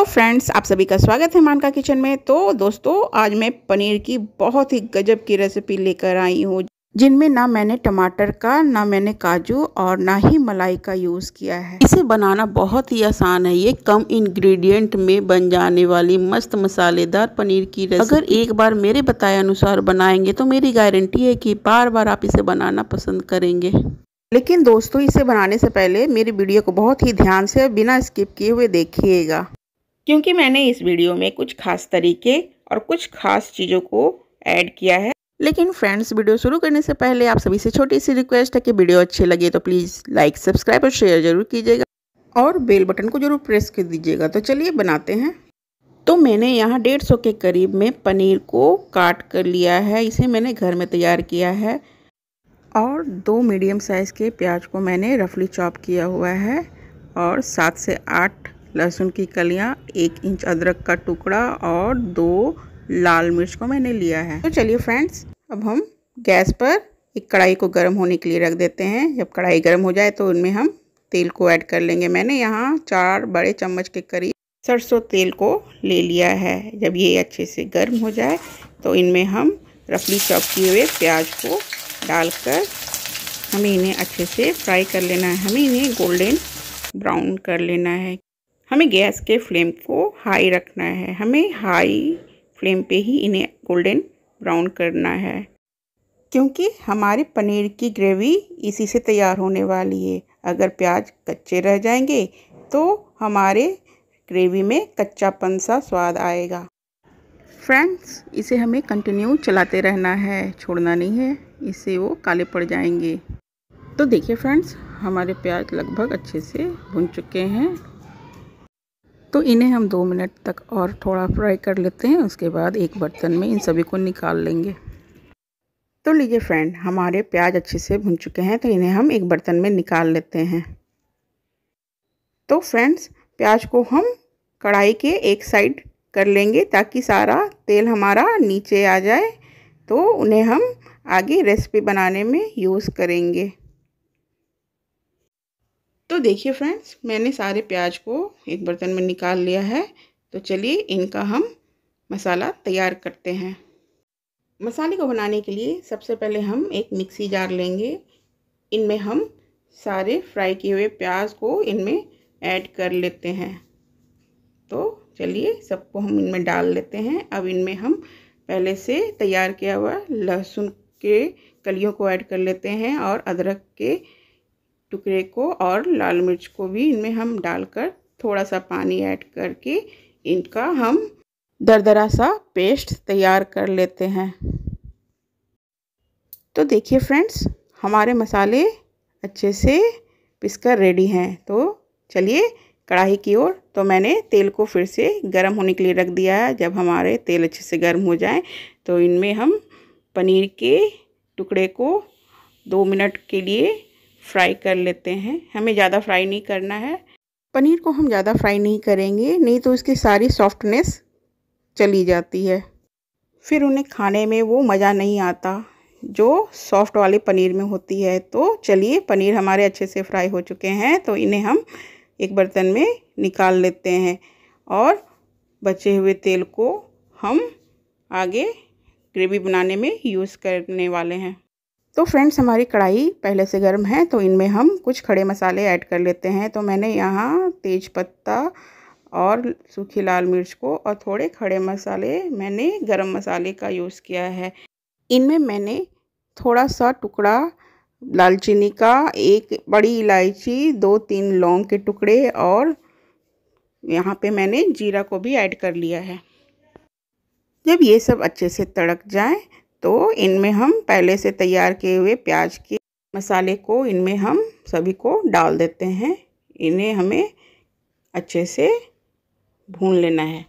तो फ्रेंड्स आप सभी का स्वागत है मानका किचन में तो दोस्तों आज मैं पनीर की बहुत ही गजब की रेसिपी लेकर आई हूँ जिनमें ना मैंने टमाटर का ना मैंने काजू और ना ही मलाई का यूज़ किया है इसे बनाना बहुत ही आसान है ये कम इंग्रेडिएंट में बन जाने वाली मस्त मसालेदार पनीर की रेसिपी अगर एक बार मेरे बताए अनुसार बनाएंगे तो मेरी गारंटी है कि बार बार आप इसे बनाना पसंद करेंगे लेकिन दोस्तों इसे बनाने से पहले मेरी वीडियो को बहुत ही ध्यान से बिना स्किप किए हुए देखिएगा क्योंकि मैंने इस वीडियो में कुछ खास तरीके और कुछ खास चीज़ों को ऐड किया है लेकिन फ्रेंड्स वीडियो शुरू करने से पहले आप सभी से छोटी सी रिक्वेस्ट है कि वीडियो अच्छे लगे तो प्लीज़ लाइक सब्सक्राइब और शेयर ज़रूर कीजिएगा और बेल बटन को ज़रूर प्रेस कर दीजिएगा तो चलिए बनाते हैं तो मैंने यहाँ डेढ़ सौ के करीब में पनीर को काट कर लिया है इसे मैंने घर में तैयार किया है और दो मीडियम साइज़ के प्याज को मैंने रफली चॉप किया हुआ है और सात से आठ लहसुन की कलियाँ एक इंच अदरक का टुकड़ा और दो लाल मिर्च को मैंने लिया है तो चलिए फ्रेंड्स अब हम गैस पर एक कढ़ाई को गर्म होने के लिए रख देते हैं जब कढ़ाई गर्म हो जाए तो उनमें हम तेल को ऐड कर लेंगे मैंने यहाँ चार बड़े चम्मच के करीब सरसों तेल को ले लिया है जब ये अच्छे से गर्म हो जाए तो इनमें हम रफली चॉप किए हुए प्याज को डालकर हमें इन्हें अच्छे से फ्राई कर लेना है हमें इन्हें गोल्डन ब्राउन कर लेना है हमें गैस के फ्लेम को हाई रखना है हमें हाई फ्लेम पे ही इन्हें गोल्डन ब्राउन करना है क्योंकि हमारे पनीर की ग्रेवी इसी से तैयार होने वाली है अगर प्याज कच्चे रह जाएंगे तो हमारे ग्रेवी में कच्चापन सा स्वाद आएगा फ्रेंड्स इसे हमें कंटिन्यू चलाते रहना है छोड़ना नहीं है इससे वो काले पड़ जाएंगे तो देखिए फ्रेंड्स हमारे प्याज लगभग अच्छे से भुन चुके हैं तो इन्हें हम दो मिनट तक और थोड़ा फ्राई कर लेते हैं उसके बाद एक बर्तन में इन सभी को निकाल लेंगे तो लीजिए फ्रेंड हमारे प्याज अच्छे से भुन चुके हैं तो इन्हें हम एक बर्तन में निकाल लेते हैं तो फ्रेंड्स प्याज को हम कढ़ाई के एक साइड कर लेंगे ताकि सारा तेल हमारा नीचे आ जाए तो उन्हें हम आगे रेसिपी बनाने में यूज़ करेंगे देखिए फ्रेंड्स मैंने सारे प्याज को एक बर्तन में निकाल लिया है तो चलिए इनका हम मसाला तैयार करते हैं मसाले को बनाने के लिए सबसे पहले हम एक मिक्सी जार लेंगे इनमें हम सारे फ्राई किए हुए प्याज को इनमें ऐड कर लेते हैं तो चलिए सबको हम इनमें डाल लेते हैं अब इनमें हम पहले से तैयार किया हुआ लहसुन के कलियों को ऐड कर लेते हैं और अदरक के टुकड़े को और लाल मिर्च को भी इनमें हम डालकर थोड़ा सा पानी ऐड करके इनका हम दरदरा सा पेस्ट तैयार कर लेते हैं तो देखिए फ्रेंड्स हमारे मसाले अच्छे से पिसकर रेडी हैं तो चलिए कढ़ाई की ओर तो मैंने तेल को फिर से गर्म होने के लिए रख दिया है जब हमारे तेल अच्छे से गर्म हो जाए तो इनमें हम पनीर के टुकड़े को दो मिनट के लिए फ्राई कर लेते हैं हमें ज़्यादा फ्राई नहीं करना है पनीर को हम ज़्यादा फ्राई नहीं करेंगे नहीं तो इसकी सारी सॉफ्टनेस चली जाती है फिर उन्हें खाने में वो मज़ा नहीं आता जो सॉफ्ट वाले पनीर में होती है तो चलिए पनीर हमारे अच्छे से फ्राई हो चुके हैं तो इन्हें हम एक बर्तन में निकाल लेते हैं और बचे हुए तेल को हम आगे ग्रेवी बनाने में यूज़ करने वाले हैं तो फ्रेंड्स हमारी कढ़ाई पहले से गर्म है तो इनमें हम कुछ खड़े मसाले ऐड कर लेते हैं तो मैंने यहाँ तेज पत्ता और सूखी लाल मिर्च को और थोड़े खड़े मसाले मैंने गरम मसाले का यूज़ किया है इनमें मैंने थोड़ा सा टुकड़ा चीनी का एक बड़ी इलायची दो तीन लौंग के टुकड़े और यहाँ पे मैंने जीरा को भी ऐड कर लिया है जब ये सब अच्छे से तड़क जाए तो इनमें हम पहले से तैयार किए हुए प्याज के मसाले को इनमें हम सभी को डाल देते हैं इन्हें हमें अच्छे से भून लेना है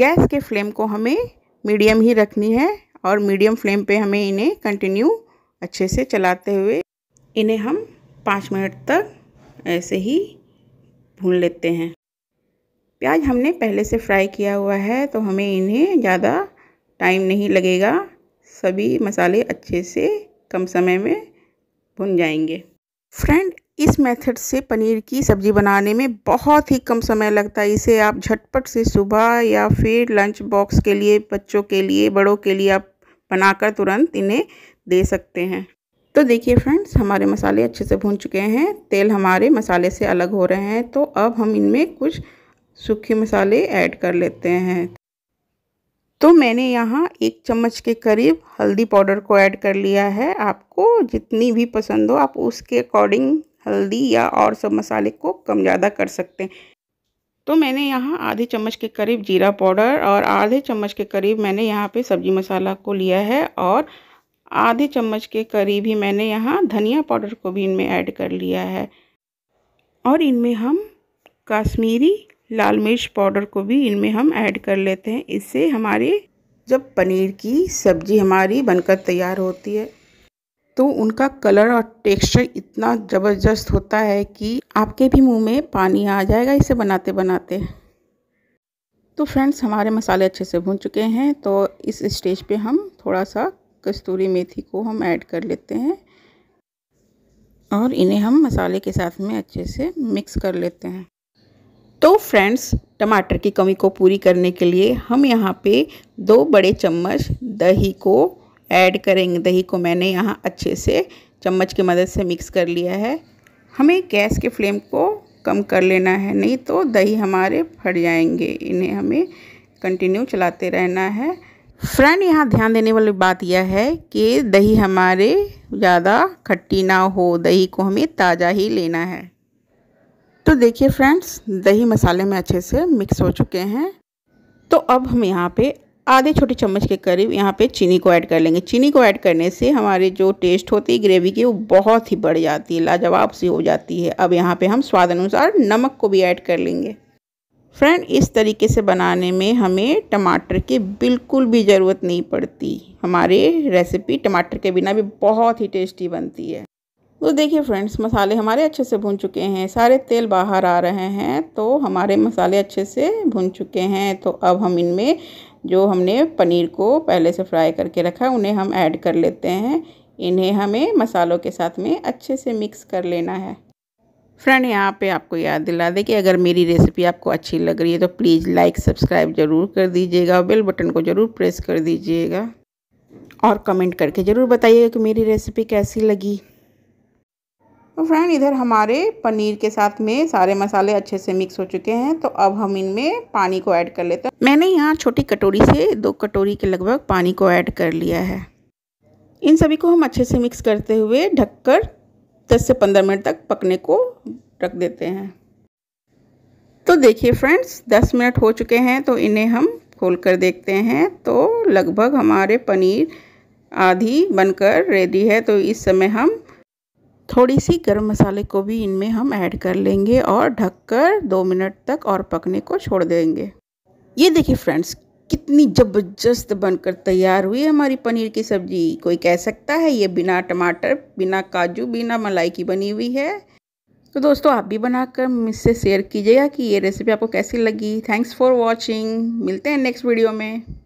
गैस के फ्लेम को हमें मीडियम ही रखनी है और मीडियम फ्लेम पे हमें इन्हें कंटिन्यू अच्छे से चलाते हुए इन्हें हम पाँच मिनट तक ऐसे ही भून लेते हैं प्याज हमने पहले से फ्राई किया हुआ है तो हमें इन्हें ज़्यादा टाइम नहीं लगेगा सभी मसाले अच्छे से कम समय में भुन जाएंगे फ्रेंड इस मेथड से पनीर की सब्ज़ी बनाने में बहुत ही कम समय लगता है इसे आप झटपट से सुबह या फिर लंच बॉक्स के लिए बच्चों के लिए बड़ों के लिए आप बनाकर तुरंत इन्हें दे सकते हैं तो देखिए फ्रेंड्स हमारे मसाले अच्छे से भून चुके हैं तेल हमारे मसाले से अलग हो रहे हैं तो अब हम इनमें कुछ सूखे मसाले ऐड कर लेते हैं तो मैंने यहाँ एक चम्मच के करीब हल्दी पाउडर को ऐड कर लिया है आपको जितनी भी पसंद हो आप उसके अकॉर्डिंग हल्दी या और सब मसाले को कम ज़्यादा कर सकते हैं तो मैंने यहाँ आधे चम्मच के करीब जीरा पाउडर और आधे चम्मच के करीब मैंने यहाँ पे सब्जी मसाला को लिया है और आधे चम्मच के करीब ही मैंने यहाँ धनिया पाउडर को भी इनमें ऐड कर लिया है और इनमें हम काश्मीरी लाल मिर्च पाउडर को भी इनमें हम ऐड कर लेते हैं इससे हमारी जब पनीर की सब्ज़ी हमारी बनकर तैयार होती है तो उनका कलर और टेक्सचर इतना ज़बरदस्त होता है कि आपके भी मुंह में पानी आ जाएगा इसे बनाते बनाते तो फ्रेंड्स हमारे मसाले अच्छे से भून चुके हैं तो इस स्टेज पे हम थोड़ा सा कस्तूरी मेथी को हम ऐड कर लेते हैं और इन्हें हम मसाले के साथ में अच्छे से मिक्स कर लेते हैं फ्रेंड्स टमाटर की कमी को पूरी करने के लिए हम यहाँ पे दो बड़े चम्मच दही को ऐड करेंगे दही को मैंने यहाँ अच्छे से चम्मच की मदद से मिक्स कर लिया है हमें गैस के फ्लेम को कम कर लेना है नहीं तो दही हमारे फट जाएंगे इन्हें हमें कंटिन्यू चलाते रहना है फ्रेंड यहाँ ध्यान देने वाली बात यह है कि दही हमारे ज़्यादा खट्टी ना हो दही को हमें ताज़ा ही लेना है तो देखिए फ्रेंड्स दही मसाले में अच्छे से मिक्स हो चुके हैं तो अब हम यहाँ पे आधे छोटे चम्मच के करीब यहाँ पे चीनी को ऐड कर लेंगे चीनी को ऐड करने से हमारे जो टेस्ट होती है ग्रेवी की वो बहुत ही बढ़ जाती है लाजवाब सी हो जाती है अब यहाँ पे हम स्वाद अनुसार नमक को भी ऐड कर लेंगे फ्रेंड इस तरीके से बनाने में हमें टमाटर की बिल्कुल भी ज़रूरत नहीं पड़ती हमारे रेसिपी टमाटर के बिना भी बहुत ही टेस्टी बनती है तो देखिए फ्रेंड्स मसाले हमारे अच्छे से भून चुके हैं सारे तेल बाहर आ रहे हैं तो हमारे मसाले अच्छे से भून चुके हैं तो अब हम इनमें जो हमने पनीर को पहले से फ्राई करके रखा है उन्हें हम ऐड कर लेते हैं इन्हें हमें मसालों के साथ में अच्छे से मिक्स कर लेना है फ्रेंड यहाँ पे आपको याद दिला दें कि अगर मेरी रेसिपी आपको अच्छी लग रही है तो प्लीज़ लाइक सब्सक्राइब ज़रूर कर दीजिएगा और बेल बटन को ज़रूर प्रेस कर दीजिएगा और कमेंट करके ज़रूर बताइएगा कि मेरी रेसिपी कैसी लगी तो फ्रेंड इधर हमारे पनीर के साथ में सारे मसाले अच्छे से मिक्स हो चुके हैं तो अब हम इनमें पानी को ऐड कर लेते हैं मैंने यहाँ छोटी कटोरी से दो कटोरी के लगभग पानी को ऐड कर लिया है इन सभी को हम अच्छे से मिक्स करते हुए ढककर 10 से 15 मिनट तक पकने को रख देते हैं तो देखिए फ्रेंड्स दस मिनट हो चुके हैं तो इन्हें हम खोल कर देखते हैं तो लगभग हमारे पनीर आधी बनकर रेडी है तो इस समय हम थोड़ी सी गर्म मसाले को भी इनमें हम ऐड कर लेंगे और ढककर दो मिनट तक और पकने को छोड़ देंगे ये देखिए फ्रेंड्स कितनी ज़बरदस्त बनकर तैयार हुई हमारी पनीर की सब्ज़ी कोई कह सकता है ये बिना टमाटर बिना काजू बिना मलाई की बनी हुई है तो दोस्तों आप भी बनाकर मुझसे शेयर कीजिएगा कि ये रेसिपी आपको कैसी लगी थैंक्स फॉर वॉचिंग मिलते हैं नेक्स्ट वीडियो में